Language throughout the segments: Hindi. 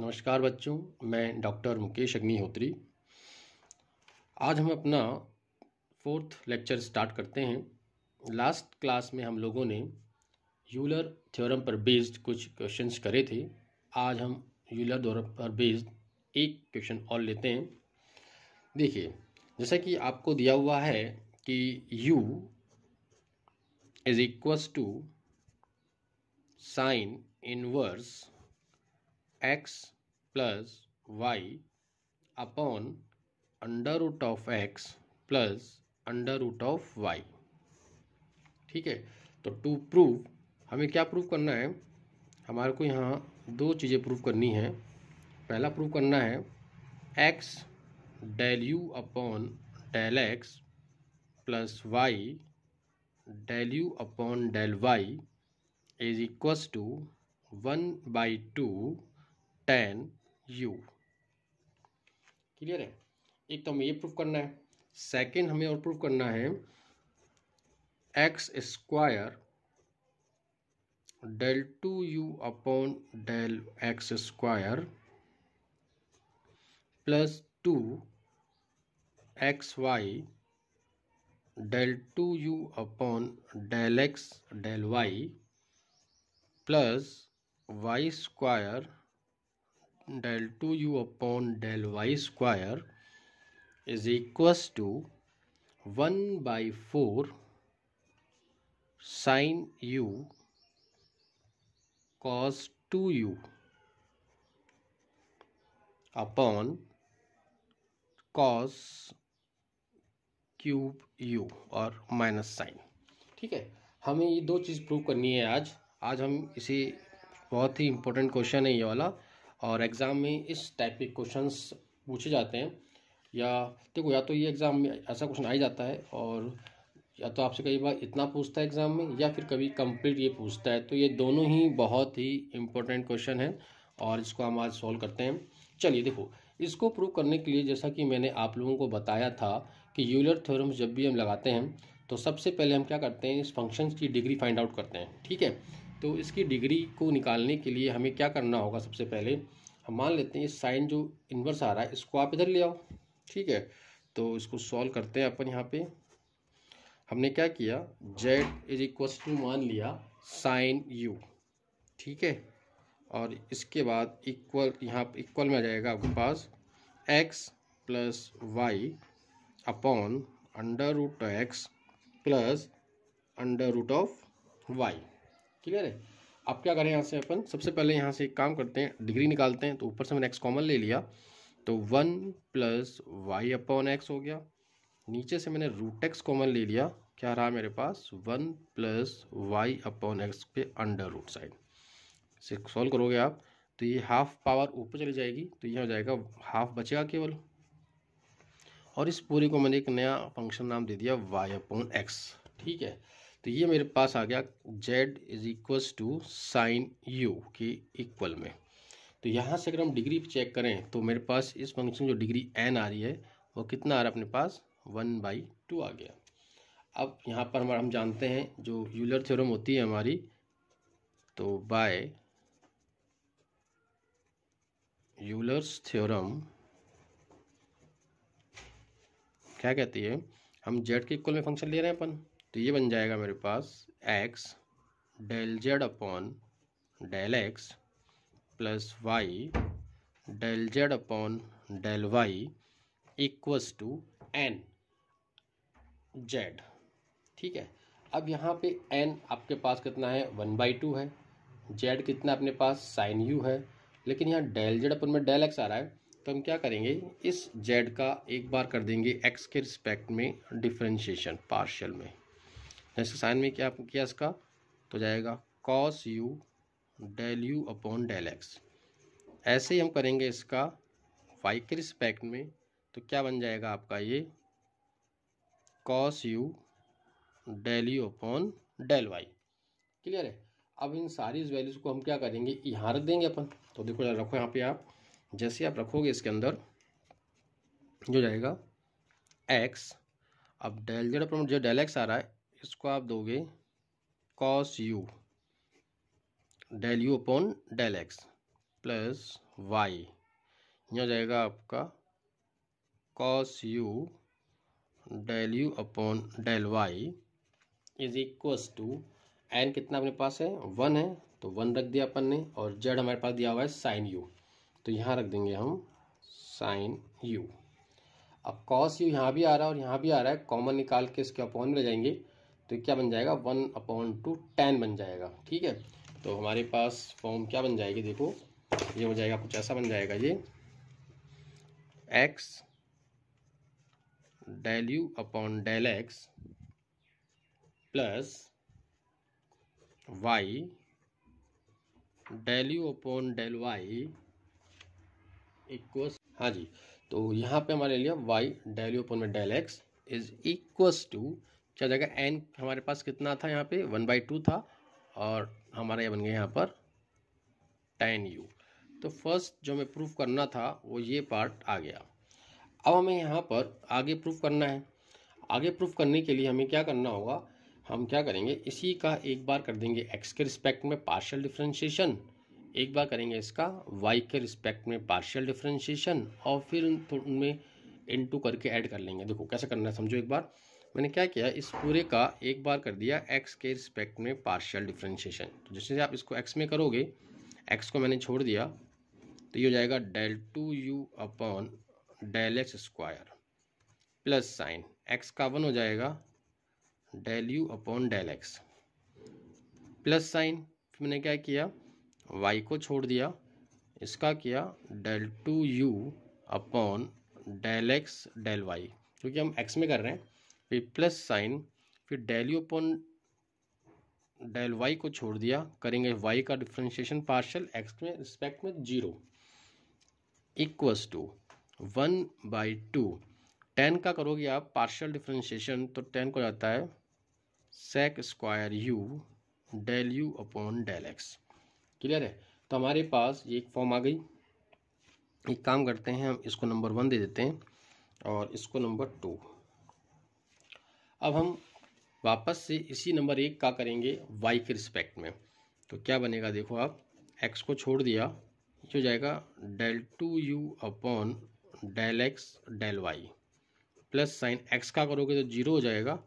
नमस्कार बच्चों मैं डॉक्टर मुकेश अग्निहोत्री आज हम अपना फोर्थ लेक्चर स्टार्ट करते हैं लास्ट क्लास में हम लोगों ने यूलर थ्योरम पर बेस्ड कुछ क्वेश्चंस करे थे आज हम यूलर थ्योरम पर बेस्ड एक क्वेश्चन और लेते हैं देखिए जैसा कि आपको दिया हुआ है कि u is equals to sine inverse x plus y upon under root of x plus under root of y ठीक है तो टू प्रूव हमें क्या प्रूव करना है हमारे को यहाँ दो चीज़ें प्रूव करनी है पहला प्रूव करना है x del u upon del x plus y del u upon del y is equals to one by two tan u clear है एक तो हमें ये प्रूफ करना है सेकंड हमें और प्रूफ करना है x square del two u upon del x square plus two x y del two u upon del x del y plus y square del two u upon del y square is equals to one by four sine u cos two u upon cos cube u और माइनस साइन ठीक है हमें ये दो चीज़ प्रूव करनी है आज आज हम इसी बहुत ही इम्पोर्टेंट क्वेश्चन है ये वाला और एग्ज़ाम में इस टाइप के क्वेश्चंस पूछे जाते हैं या देखो या तो ये एग्ज़ाम में ऐसा क्वेश्चन आ ही जाता है और या तो आपसे कई बार इतना पूछता है एग्ज़ाम में या फिर कभी कंप्लीट ये पूछता है तो ये दोनों ही बहुत ही इम्पोर्टेंट क्वेश्चन है और इसको हम आज सॉल्व करते हैं चलिए देखो इसको प्रूव करने के लिए जैसा कि मैंने आप लोगों को बताया था कि यूलर थ्योरम्स जब भी हम लगाते हैं तो सबसे पहले हम क्या करते हैं इस फंक्शन की डिग्री फाइंड आउट करते हैं ठीक है तो इसकी डिग्री को निकालने के लिए हमें क्या करना होगा सबसे पहले हम मान लेते हैं साइन जो इन्वर्स आ रहा है इसको आप इधर ले आओ ठीक है तो इसको सॉल्व करते हैं अपन यहाँ पे हमने क्या किया जेड इज इक्व टू मान लिया साइन यू ठीक है और इसके बाद इक्वल यहाँ इक्वल में आ जाएगा आपके पास x plus y upon under root x plus under root of y clear है अब क्या करें यहाँ से अपन सबसे पहले यहाँ से एक काम करते हैं डिग्री निकालते हैं तो ऊपर से मैंने एक्स कॉमन ले लिया तो one plus y upon x हो गया नीचे से मैंने रूट एक्स कॉमन ले लिया क्या रहा मेरे पास one plus y upon x पे अंडर रूट साइड इसे सॉल्व करोगे आप तो ये हाफ पावर ऊपर चली जाएगी तो ये हो जाएगा हाफ बचेगा केवल और इस पूरे को मैंने एक नया फंक्शन नाम दे दिया वाई अपॉन एक्स ठीक है तो ये मेरे पास आ गया z is equals to sine u के इक्वल में तो यहाँ से अगर हम डिग्री चेक करें तो मेरे पास इस फंक्शन जो डिग्री एन आ रही है वो कितना आ रहा है अपने पास वन बाई टू आ गया अब यहाँ पर हम हम जानते हैं जो यूलर थ्योरम होती है हमारी तो बाय यूलर्स थ्योरम क्या कहती है हम जेड के इक्वल में फंक्शन ले रहे हैं अपन तो ये बन जाएगा मेरे पास x del z upon del x plus y del z upon del y equals to n z ठीक है अब यहाँ पे एन आपके पास कितना है वन बाई टू है जेड कितना अपने पास साइन यू है लेकिन यहाँ डेल जेड अपन में डेल एक्स आ रहा है तो हम क्या करेंगे इस जेड का एक बार कर देंगे एक्स के रिस्पेक्ट में डिफ्रेंशिएशन पार्शल में इसका साइन में क्या किया इसका तो जाएगा cos u del u upon del x ऐसे ही हम करेंगे इसका वाई के रिस्पेक्ट में तो क्या बन जाएगा आपका ये cos u del u upon del y clear है अब इन सारी वैल्यूज़ को हम क्या करेंगे यहाँ रख देंगे अपन तो देखो रखो यहाँ पे आप जैसे आप रखोगे इसके अंदर जो जाएगा एक्स अब डेल जेड अपॉन जो डेल एक्स आ रहा है इसको आप दोगे cos u del u upon del x plus y यहाँ जाएगा आपका cos u del u upon del y is equals to n कितना अपने पास है वन है तो वन रख दिया अपन ने और जेड हमारे पास दिया हुआ है साइन यू तो यहाँ रख देंगे हम साइन यू अब कॉस यू यहाँ भी आ रहा है और यहाँ भी आ रहा है कॉमन निकाल के इसके अपॉन में ले जाएंगे तो क्या बन जाएगा वन अपॉन टू टेन बन जाएगा ठीक है तो हमारे पास फॉर्म क्या बन जाएगी देखो ये हो जाएगा कुछ ऐसा बन जाएगा ये x del u upon del x plus y del u upon del y equals हाँ जी तो यहाँ पे हमारे लिए वाई डेल यू अपॉन में del x is equals to क्या जाएगा एन हमारे पास कितना था यहाँ पे वन बाई टू था और हमारा ये बन गया यहाँ पर टेन यू तो फर्स्ट जो हमें प्रूफ करना था वो ये पार्ट आ गया अब हमें यहाँ पर आगे प्रूफ करना है आगे प्रूफ करने के लिए हमें क्या करना होगा हम क्या करेंगे इसी का एक बार कर देंगे एक्स के रिस्पेक्ट में पार्शियल डिफ्रेंशिएशन एक बार करेंगे इसका वाई के रिस्पेक्ट में पार्शियल डिफ्रेंशिएशन और फिर उनमें इनटू करके ऐड कर लेंगे देखो कैसे करना है समझो एक बार मैंने क्या किया इस पूरे का एक बार कर दिया एक्स के रिस्पेक्ट में पार्शियल डिफ्रेंशिएशन तो जैसे आप इसको एक्स में करोगे एक्स को मैंने छोड़ दिया तो ये हो जाएगा del two u upon del x square plus sine x का वन हो जाएगा del u upon del x plus sine फिर मैंने क्या किया वाई को छोड़ दिया इसका किया del two u upon del x del y क्योंकि हम एक्स में कर रहे हैं फिर प्लस साइन फिर del u upon del y को छोड़ दिया करेंगे वाई का डिफ्रेंशिएशन पार्शल एक्स में रिस्पेक्ट में zero equals to one by two tan का करोगे आप पार्शल डिफ्रेंशिएशन तो टेन को जाता है sec square u del u upon del x clear है तो हमारे पास ये एक फॉर्म आ गई एक काम करते हैं हम इसको नंबर वन दे देते हैं और इसको नंबर टू अब हम वापस से इसी नंबर एक का करेंगे वाई के रिस्पेक्ट में तो क्या बनेगा देखो आप एक्स को छोड़ दिया जो जाएगा del two u upon del x del y plus sine x का करोगे तो जीरो हो जाएगा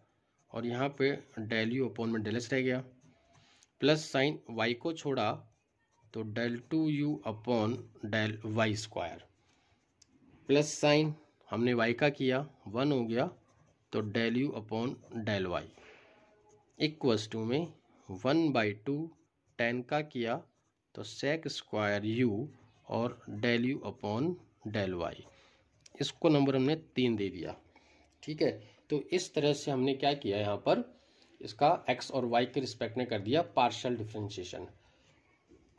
और यहाँ पे डेल यू अपॉन में डेल एक्स रह गया प्लस साइन वाई को छोड़ा तो del two u upon del y square plus sine हमने वाई का किया वन हो गया तो del u upon del y equals to में वन बाई टू टेन का किया तो सेक स्क्वायर यू और del u upon del y इसको नंबर हमने तीन दे दिया ठीक है तो इस तरह से हमने क्या किया यहाँ पर इसका एक्स और वाई के रिस्पेक्ट में कर दिया पार्शल डिफ्रेंशिएशन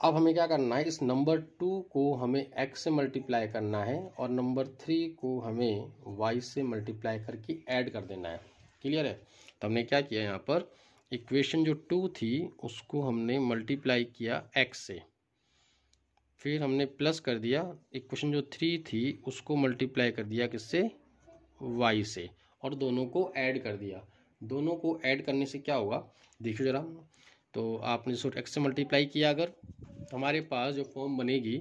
अब हमें क्या करना है इस नंबर टू को हमें एक्स से मल्टीप्लाई करना है और नंबर थ्री को हमें वाई से मल्टीप्लाई करके ऐड कर देना है क्लियर है तो हमने क्या किया यहाँ पर इक्वेशन जो टू थी उसको हमने मल्टीप्लाई किया एक्स से फिर हमने प्लस कर दिया इक्वेशन जो थ्री थी उसको मल्टीप्लाई कर दिया किससे वाई से और दोनों को ऐड कर दिया दोनों को ऐड करने से क्या होगा देखिए ज़रा तो आपने इसको एक्स से मल्टीप्लाई किया अगर तो हमारे पास जो फॉर्म बनेगी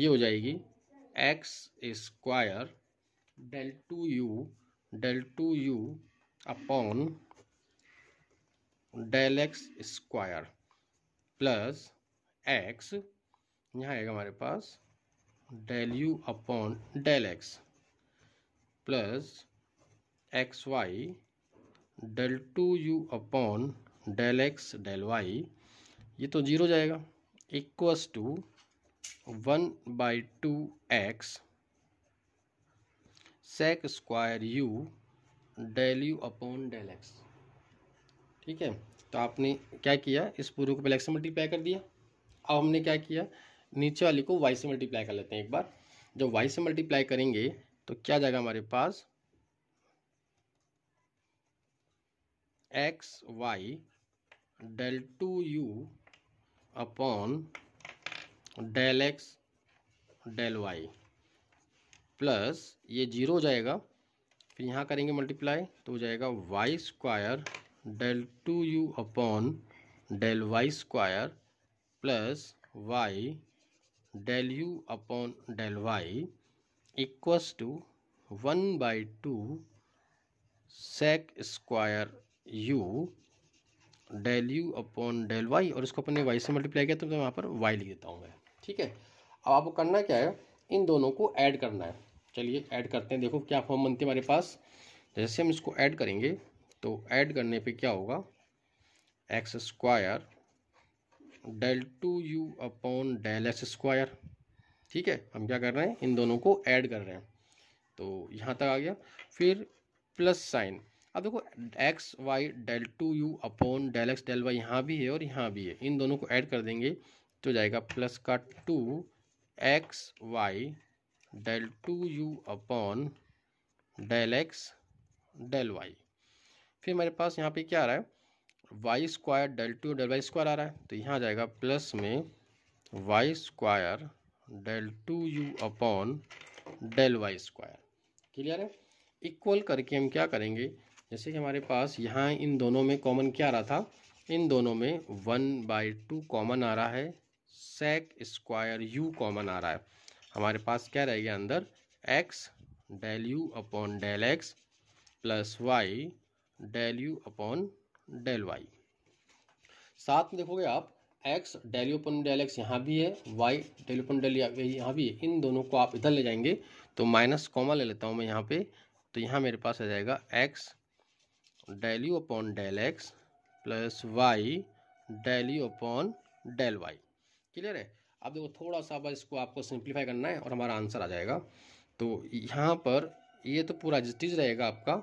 ये हो जाएगी x square del two u del two u upon del x square plus x यहाँ आएगा हमारे पास del u upon del x plus x y del two u upon del x del y ये तो जीरो जाएगा equals to one by two x sec square u del u upon del x ठीक है तो आपने क्या किया इस पूरे को पहले एक्स से मल्टीप्लाई कर दिया अब हमने क्या किया नीचे वाली को वाई से मल्टीप्लाई कर लेते हैं एक बार जब वाई से मल्टीप्लाई करेंगे तो क्या जाएगा हमारे पास x y del two u upon del x del y plus ये जीरो हो जाएगा फिर यहाँ करेंगे मल्टीप्लाई तो हो जाएगा y square del two u upon del y square plus y del u upon del y equals to one by two sec square u del u upon del y और इसको अपने वाई से मल्टीप्लाई किया तो मैं वहाँ पर वाई लिख देता हूँ मैं ठीक है अब आपको करना क्या है इन दोनों को ऐड करना है चलिए ऐड करते हैं देखो क्या फॉर्म बनती है हमारे पास जैसे हम इसको ऐड करेंगे तो ऐड करने पे क्या होगा x square del two u upon del x square ठीक है हम क्या कर रहे हैं इन दोनों को ऐड कर रहे हैं तो यहाँ तक आ गया फिर प्लस साइन अब देखो x y del two u upon del x del y यहाँ भी है और यहाँ भी है इन दोनों को ऐड कर देंगे तो जाएगा प्लस का two x y del two u upon del x del y फिर मेरे पास यहाँ पे क्या आ रहा है y square del two del y square आ रहा है तो यहाँ जाएगा प्लस में y square del two u upon del y square clear है इक्वल करके हम क्या करेंगे जैसे कि हमारे पास यहाँ इन दोनों में कॉमन क्या आ रहा था इन दोनों में वन बाई टू कॉमन आ रहा है सेक स्क्वायर यू कॉमन आ रहा है हमारे पास क्या रह गया अंदर x del u upon del x plus y del u upon del y साथ में देखोगे आप x del u upon del x यहाँ भी है वाई डेल अपन डेल यहाँ भी है इन दोनों को आप इधर ले जाएंगे तो माइनस कॉमन ले लेता हूँ मैं यहाँ पे तो यहाँ मेरे पास आ जाएगा x del u upon del x plus y del u upon del y clear है अब देखो थोड़ा सा बस इसको आपको सिंप्लीफाई करना है और हमारा आंसर आ जाएगा तो यहाँ पर ये तो पूरा चीज़ रहेगा आपका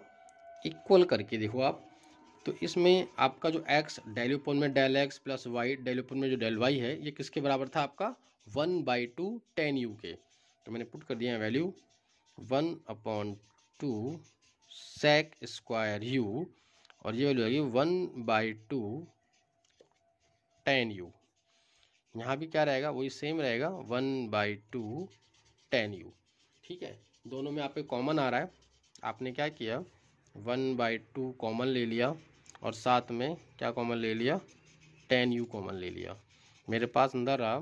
इक्वल करके देखो आप तो इसमें आपका जो एक्स डेल अपॉन में del x plus y del upon में जो डेल वाई है ये किसके बराबर था आपका one by two tan u के तो मैंने पुट कर दिया है value one upon two sec square u और ये वैल्यू आएगी one by two tan u यहाँ भी क्या रहेगा वही सेम रहेगा one by two tan u ठीक है दोनों में आप पे कॉमन आ रहा है आपने क्या किया वन बाई टू कॉमन ले लिया और साथ में क्या कॉमन ले लिया टेन यू कॉमन ले लिया मेरे पास अंदर रहा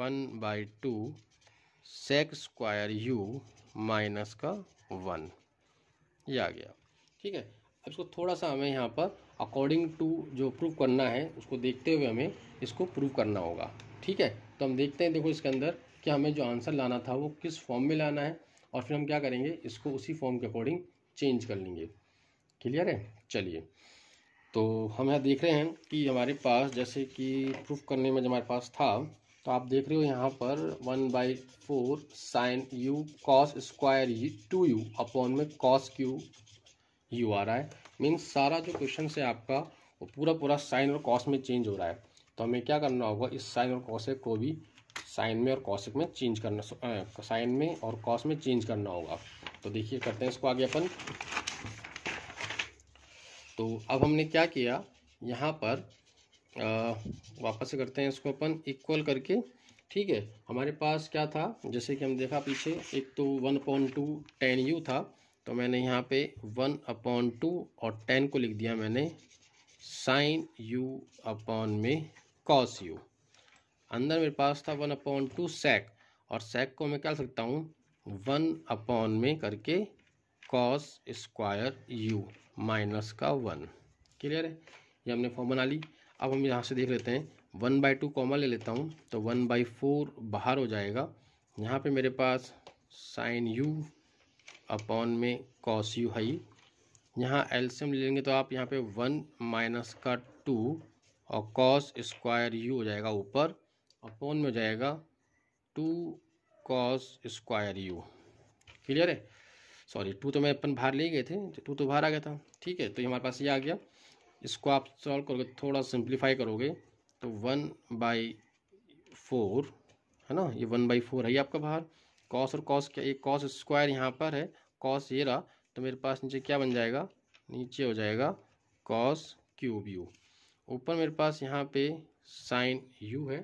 one by two sec square u minus का वन ये आ गया ठीक है अब इसको थोड़ा सा हमें यहाँ पर अकॉर्डिंग टू जो प्रूव करना है उसको देखते हुए हमें इसको प्रूव करना होगा ठीक है तो हम देखते हैं देखो इसके अंदर कि हमें जो आंसर लाना था वो किस फॉर्म में लाना है और फिर हम क्या करेंगे इसको उसी फॉर्म के अकॉर्डिंग चेंज कर लेंगे क्लियर है चलिए तो हम यहाँ देख रहे हैं कि हमारे पास जैसे कि प्रूफ करने में जो हमारे पास था तो आप देख रहे हो यहाँ पर one by four sine u cos square two u upon में कॉस क्यू यू आ रहा है मीन्स सारा जो क्वेश्चन है आपका वो पूरा पूरा साइन और कॉस में चेंज हो रहा है तो हमें क्या करना होगा इस साइन और कॉसिक को भी साइन में और कॉसिक में चेंज करना साइन में और कॉस में चेंज करना होगा तो देखिए करते हैं इसको आगे अपन तो अब हमने क्या किया यहाँ पर वापस से करते हैं इसको अपन इक्वल करके ठीक है हमारे पास क्या था जैसे कि हम देखा पीछे एक तो one upon two tan u था तो मैंने यहाँ पे वन अपॉन टू और टेन को लिख दिया मैंने साइन यू अपॉन में कॉस यू अंदर मेरे पास था वन अपॉन टू सेक और सेक को मैं क्या सकता हूँ वन अपॉन में करके कॉस स्क्वायर यू माइनस का वन क्लियर है ये हमने फॉर्म बना ली अब हम यहाँ से देख लेते हैं वन बाई टू कॉमा ले लेता हूँ तो वन बाई फोर बाहर हो जाएगा यहाँ पे मेरे पास साइन यू अपॉन में कॉस यू है यहाँ एल्सियम ले लेंगे तो आप यहाँ पे वन माइनस का टू और कॉस स्क्वायर यू हो जाएगा ऊपर अपॉन में हो जाएगा two cos square u clear है सॉरी टू तो मैं अपन बाहर ले गए थे तो टू तो बाहर आ गया था ठीक है तो हमारे पास ये आ गया इसको आप सॉल्व करोगे थोड़ा सिंप्लीफाई करोगे तो वन बाई फोर है ना ये वन बाई फोर है ये आपका बाहर कॉस और कॉस क्या ये कॉस स्क्वायर यहाँ पर है कॉस ये रहा तो मेरे पास नीचे क्या बन जाएगा नीचे हो जाएगा कॉस क्यूब यू ऊपर मेरे पास यहाँ पे साइन यू है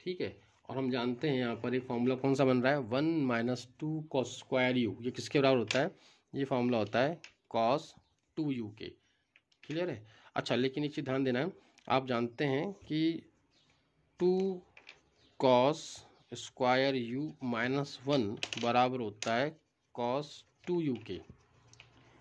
ठीक है और हम जानते हैं यहाँ पर एक फॉर्मूला कौन सा बन रहा है one minus two cos square u ये किसके बराबर होता है ये फॉर्मूला होता है कॉस टू यू के क्लियर है अच्छा लेकिन एक चीज़ ध्यान देना है आप जानते हैं कि two cos square u minus one बराबर होता है कॉस टू यू के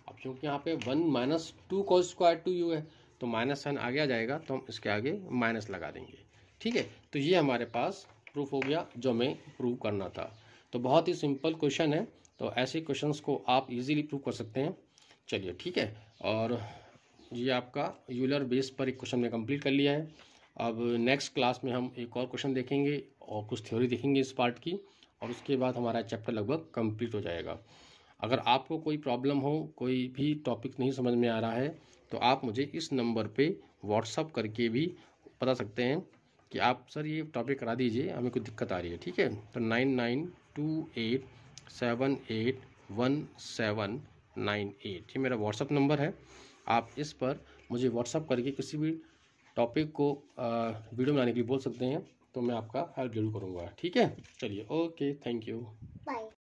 अब चूँकि यहाँ पे one minus two cos square two u है तो माइनस वन आगे आ जाएगा तो हम इसके आगे माइनस लगा देंगे ठीक है तो ये हमारे पास प्रूफ हो गया जो हमें प्रूव करना था तो बहुत ही सिंपल क्वेश्चन है तो ऐसे क्वेश्चंस को आप इजीली प्रूव कर सकते हैं चलिए ठीक है और ये आपका यूलर बेस पर एक क्वेश्चन ने कंप्लीट कर लिया है अब नेक्स्ट क्लास में हम एक और क्वेश्चन देखेंगे और कुछ थ्योरी देखेंगे इस पार्ट की और उसके बाद हमारा चैप्टर लगभग कंप्लीट हो जाएगा अगर आपको कोई प्रॉब्लम हो कोई भी टॉपिक नहीं समझ में आ रहा है तो आप मुझे इस नंबर पर व्हाट्सअप करके भी बता सकते हैं कि आप सर ये टॉपिक करा दीजिए हमें कुछ दिक्कत आ रही है ठीक है तो nine nine two eight seven eight one seven nine eight ये मेरा व्हाट्सअप नंबर है आप इस पर मुझे व्हाट्सअप करके किसी भी टॉपिक को वीडियो बनाने के लिए बोल सकते हैं तो मैं आपका हेल्प जरूर करूँगा ठीक है चलिए ओके थैंक यू बाय